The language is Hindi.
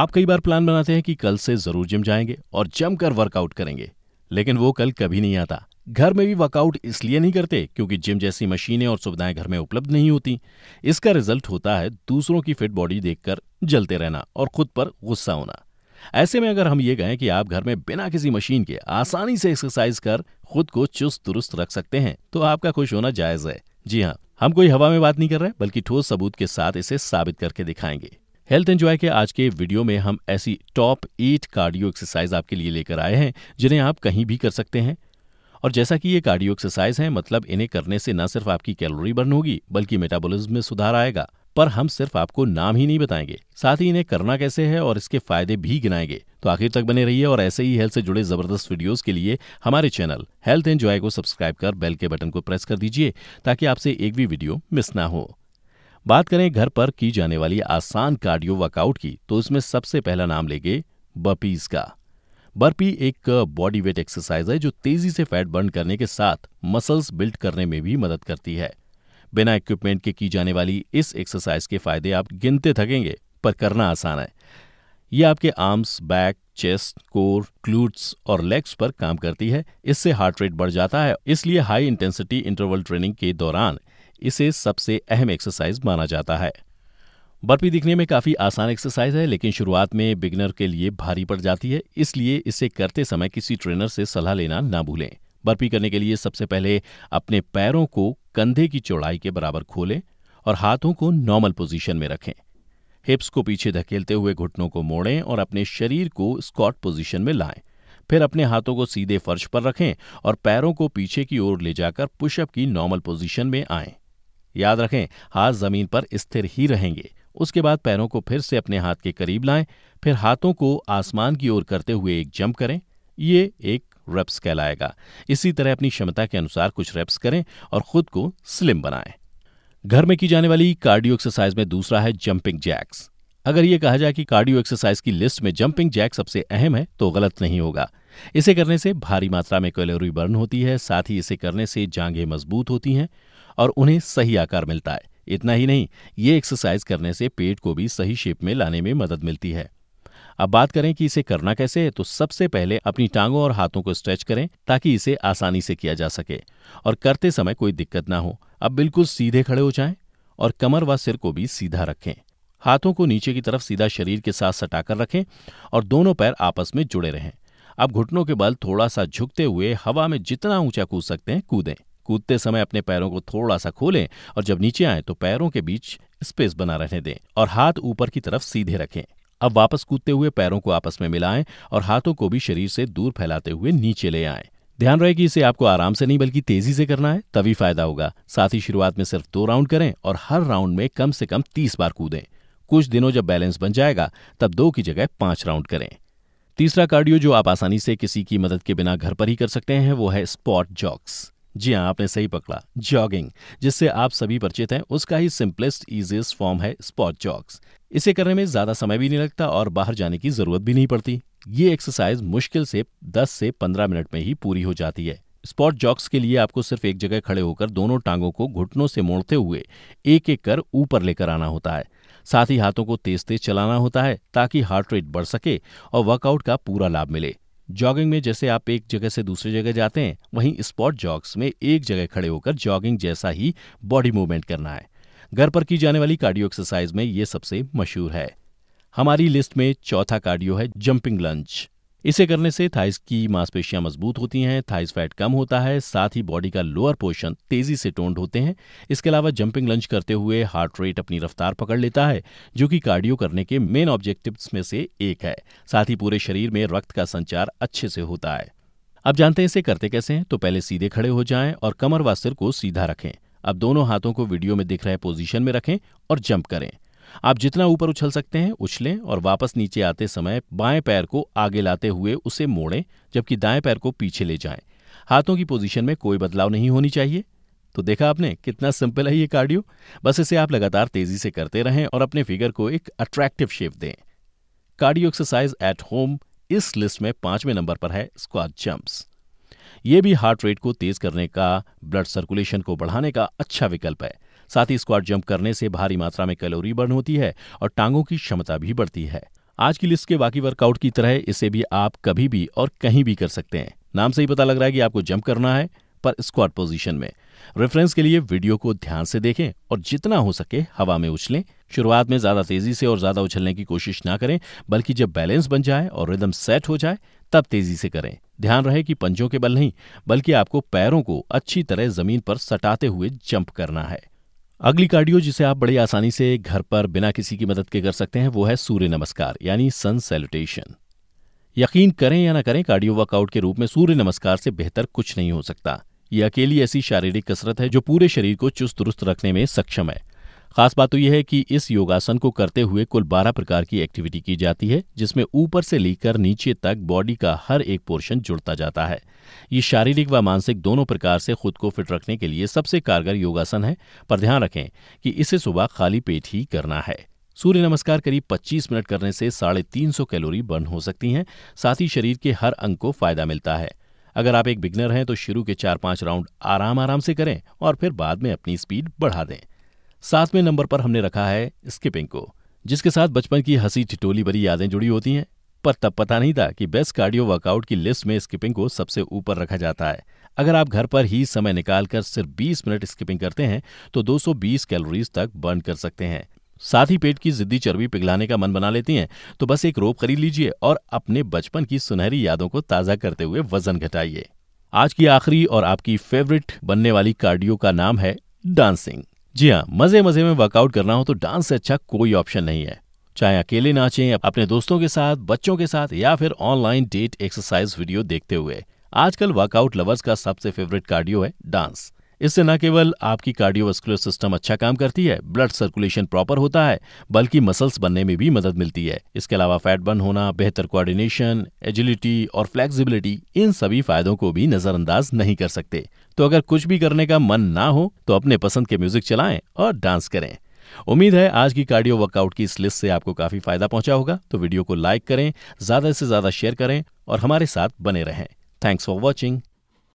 आप कई बार प्लान बनाते हैं कि कल से जरूर जिम जाएंगे और जमकर वर्कआउट करेंगे लेकिन वो कल कभी नहीं आता घर में भी वर्कआउट इसलिए नहीं करते क्योंकि जिम जैसी मशीनें और सुविधाएं घर में उपलब्ध नहीं होती इसका रिजल्ट होता है दूसरों की फिट बॉडी देखकर जलते रहना और खुद पर गुस्सा होना ऐसे में अगर हम ये कहें कि आप घर में बिना किसी मशीन के आसानी से एक्सरसाइज कर खुद को चुस्त दुरुस्त रख सकते हैं तो आपका खुश होना जायज है जी हाँ हम कोई हवा में बात नहीं कर रहे बल्कि ठोस सबूत के साथ इसे साबित करके दिखाएंगे हेल्थ एंजॉय के आज के वीडियो में हम ऐसी टॉप एट कार्डियो एक्सरसाइज आपके लिए लेकर आए हैं जिन्हें आप कहीं भी कर सकते हैं और जैसा कि ये कार्डियो एक्सरसाइज है मतलब इन्हें करने से न सिर्फ आपकी कैलोरी बर्न होगी बल्कि मेटाबॉलिज्म में सुधार आएगा पर हम सिर्फ आपको नाम ही नहीं बताएंगे साथ ही इन्हें करना कैसे है और इसके फायदे भी गिनाएंगे तो आखिर तक बने रहिए और ऐसे ही हेल्थ से जुड़े जबरदस्त वीडियोस के लिए हमारे चैनल हेल्थ एंजॉय को सब्सक्राइब कर बेल के बटन को प्रेस कर दीजिए ताकि आपसे एक भी वीडियो मिस ना हो बात करें घर पर की जाने वाली आसान कार्डियो वर्कआउट की तो इसमें सबसे पहला नाम लेंगे बर्पीज का बर्पी एक बॉडी वेट एक्सरसाइज है जो तेजी से फैट बर्न करने के साथ मसल्स बिल्ड करने में भी मदद करती है बिना इक्विपमेंट के की जाने वाली इस एक्सरसाइज के फायदे आप गिनते थकेंगे पर करना आसान है ये आपके arms back chest core glutes और लेग्स पर काम करती है इससे हार्ट रेट बढ़ जाता है इसलिए हाई इंटेंसिटी इंटरवल ट्रेनिंग के दौरान इसे सबसे अहम एक्सरसाइज माना जाता है बर्पी दिखने में काफ़ी आसान एक्सरसाइज है लेकिन शुरुआत में बिगनर के लिए भारी पड़ जाती है इसलिए इसे करते समय किसी ट्रेनर से सलाह लेना ना भूलें बर्पी करने के लिए सबसे पहले अपने पैरों को कंधे की चौड़ाई के बराबर खोलें और हाथों को नॉर्मल पोजीशन में रखें हिप्स को पीछे धकेलते हुए घुटनों को मोड़ें और अपने शरीर को स्कॉट पोजीशन में लाएं फिर अपने हाथों को सीधे फर्श पर रखें और पैरों को पीछे की ओर ले जाकर पुशअप की नॉर्मल पोजीशन में आएं याद रखें हाथ जमीन पर स्थिर ही रहेंगे उसके बाद पैरों को फिर से अपने हाथ के करीब लाएं फिर हाथों को आसमान की ओर करते हुए एक जंप करें ये एक रेप्स कहलाएगा इसी तरह अपनी क्षमता के अनुसार कुछ रेप्स करें और खुद को स्लिम बनाएं घर में की जाने वाली कार्डियो एक्सरसाइज में दूसरा है जंपिंग जैक्स अगर ये कहा जाए कि कार्डियो एक्सरसाइज की लिस्ट में जंपिंग जैक सबसे अहम है तो गलत नहीं होगा इसे करने से भारी मात्रा में कैलोरी बर्न होती है साथ ही इसे करने से जांघें मजबूत होती हैं और उन्हें सही आकार मिलता है इतना ही नहीं ये एक्सरसाइज करने से पेट को भी सही शेप में लाने में मदद मिलती है अब बात करें कि इसे करना कैसे है तो सबसे पहले अपनी टांगों और हाथों को स्ट्रेच करें ताकि इसे आसानी से किया जा सके और करते समय कोई दिक्कत ना हो अब बिल्कुल सीधे खड़े हो जाएं और कमर व सिर को भी सीधा रखें हाथों को नीचे की तरफ सीधा शरीर के साथ सटाकर रखें और दोनों पैर आपस में जुड़े रहें अब घुटनों के बल थोड़ा सा झुकते हुए हवा में जितना ऊंचा कूद सकते हैं कूदें कूदते समय अपने पैरों को थोड़ा सा खोलें और जब नीचे आए तो पैरों के बीच स्पेस बना रहने दें और हाथ ऊपर की तरफ सीधे रखें अब वापस कूदते हुए पैरों को आपस में मिलाएं और हाथों को भी शरीर से दूर फैलाते हुए नीचे ले आएं ध्यान रहे कि इसे आपको आराम से नहीं बल्कि तेजी से करना है तभी फायदा होगा साथ ही शुरुआत में सिर्फ दो राउंड करें और हर राउंड में कम से कम तीस बार कूदें कुछ दिनों जब बैलेंस बन जाएगा तब दो की जगह पांच राउंड करें तीसरा कार्डियो जो आप आसानी से किसी की मदद के बिना घर पर ही कर सकते हैं वो है स्पॉट जॉक्स जी हाँ आपने सही पकड़ा जॉगिंग जिससे आप सभी परिचित हैं उसका ही सिंपलेस्ट इजिएस्ट फॉर्म है स्पॉट जॉग्स इसे करने में ज्यादा समय भी नहीं लगता और बाहर जाने की जरूरत भी नहीं पड़ती ये एक्सरसाइज मुश्किल से 10 से 15 मिनट में ही पूरी हो जाती है स्पॉट जॉक्स के लिए आपको सिर्फ एक जगह खड़े होकर दोनों टांगों को घुटनों से मोड़ते हुए एक एक कर ऊपर लेकर आना होता है साथ ही हाथों को तेज तेज चलाना होता है ताकि हार्ट रेट बढ़ सके और वर्कआउट का पूरा लाभ मिले जॉगिंग में जैसे आप एक जगह से दूसरी जगह जाते हैं वहीं स्पॉट जॉग्स में एक जगह खड़े होकर जॉगिंग जैसा ही बॉडी मूवमेंट करना है घर पर की जाने वाली कार्डियो एक्सरसाइज में ये सबसे मशहूर है हमारी लिस्ट में चौथा कार्डियो है जंपिंग लंच इसे करने से थाइस की मांसपेशियां मजबूत होती हैं थाइस फैट कम होता है साथ ही बॉडी का लोअर पोर्शन तेजी से टोन्ड होते हैं इसके अलावा जंपिंग लंच करते हुए हार्ट रेट अपनी रफ्तार पकड़ लेता है जो कि कार्डियो करने के मेन ऑब्जेक्टिव्स में से एक है साथ ही पूरे शरीर में रक्त का संचार अच्छे से होता है अब जानते हैं इसे करते कैसे हैं तो पहले सीधे खड़े हो जाएं और कमर व सिर को सीधा रखें अब दोनों हाथों को वीडियो में दिख रहे पोजीशन में रखें और जंप करें आप जितना ऊपर उछल सकते हैं उछलें और वापस नीचे आते समय बाएं पैर को आगे लाते हुए उसे मोड़ें जबकि दाएं पैर को पीछे ले जाएं हाथों की पोजीशन में कोई बदलाव नहीं होनी चाहिए तो देखा आपने कितना सिंपल है ये कार्डियो बस इसे आप लगातार तेजी से करते रहें और अपने फिगर को एक अट्रैक्टिव शेप दें कार्डियो एक्सरसाइज एट होम इस लिस्ट में पांचवें नंबर पर है स्क्वाड जंप्स ये भी हार्ट रेट को तेज करने का ब्लड सर्कुलेशन को बढ़ाने का अच्छा विकल्प है साथ ही स्क्वाड जंप करने से भारी मात्रा में कैलोरी बर्न होती है और टांगों की क्षमता भी बढ़ती है आज की लिस्ट के बाकी वर्कआउट की तरह इसे भी आप कभी भी और कहीं भी कर सकते हैं नाम से ही पता लग रहा है कि आपको जंप करना है पर स्क्वाड पोजीशन में रेफरेंस के लिए वीडियो को ध्यान से देखें और जितना हो सके हवा में उछलें शुरुआत में ज्यादा तेजी से और ज्यादा उछलने की कोशिश ना करें बल्कि जब बैलेंस बन जाए और रिदम सेट हो जाए तब तेजी से करें ध्यान रहे कि पंजों के बल नहीं बल्कि आपको पैरों को अच्छी तरह जमीन पर सटाते हुए जंप करना है अगली कार्डियो जिसे आप बड़ी आसानी से घर पर बिना किसी की मदद के कर सकते हैं वो है सूर्य नमस्कार यानी सन सैल्यूटेशन यकीन करें या ना करें कार्डियो वर्कआउट के रूप में सूर्य नमस्कार से बेहतर कुछ नहीं हो सकता ये अकेली ऐसी शारीरिक कसरत है जो पूरे शरीर को चुस्त दुरुस्त रखने में सक्षम है खास बात तो यह है कि इस योगासन को करते हुए कुल 12 प्रकार की एक्टिविटी की जाती है जिसमें ऊपर से लेकर नीचे तक बॉडी का हर एक पोर्शन जुड़ता जाता है ये शारीरिक व मानसिक दोनों प्रकार से खुद को फिट रखने के लिए सबसे कारगर योगासन है पर ध्यान रखें कि इसे सुबह खाली पेट ही करना है सूर्य नमस्कार करीब 25 मिनट करने से साढ़े तीन सौ कैलोरी बर्न हो सकती हैं साथ ही शरीर के हर अंग को फायदा मिलता है अगर आप एक बिगनर हैं तो शुरू के चार पांच राउंड आराम आराम से करें और फिर बाद में अपनी स्पीड बढ़ा दें सातवें नंबर पर हमने रखा है स्किपिंग को जिसके साथ बचपन की हंसी ठिटोली भरी यादें जुड़ी होती हैं पर तब पता नहीं था कि बेस्ट कार्डियो वर्कआउट की लिस्ट में स्किपिंग को सबसे ऊपर रखा जाता है अगर आप घर पर ही समय निकालकर सिर्फ 20 मिनट स्किपिंग करते हैं तो 220 कैलोरीज तक बर्न कर सकते हैं साथ ही पेट की जिद्दी चर्बी पिघलाने का मन बना लेती हैं तो बस एक रोप खरीद लीजिए और अपने बचपन की सुनहरी यादों को ताज़ा करते हुए वजन घटाइए आज की आखिरी और आपकी फेवरेट बनने वाली कार्डियो का नाम है डांसिंग जी हाँ मजे मजे में वर्कआउट करना हो तो डांस से अच्छा कोई ऑप्शन नहीं है चाहे अकेले नाचें अपने दोस्तों के साथ बच्चों के साथ या फिर ऑनलाइन डेट एक्सरसाइज वीडियो देखते हुए आजकल वर्कआउट लवर्स का सबसे फेवरेट कार्डियो है डांस इससे न केवल आपकी कार्डियोवास्कुलर सिस्टम अच्छा काम करती है ब्लड सर्कुलेशन प्रॉपर होता है बल्कि मसल्स बनने में भी मदद मिलती है इसके अलावा फैट बर्न होना बेहतर कोऑर्डिनेशन एजिलिटी और फ्लेक्सिबिलिटी इन सभी फायदों को भी नजरअंदाज नहीं कर सकते तो अगर कुछ भी करने का मन ना हो तो अपने पसंद के म्यूजिक चलाएं और डांस करें उम्मीद है आज की कार्डियो वर्कआउट की इस लिस्ट से आपको काफी फायदा पहुंचा होगा तो वीडियो को लाइक करें ज्यादा से ज्यादा शेयर करें और हमारे साथ बने रहें थैंक्स फॉर वॉचिंग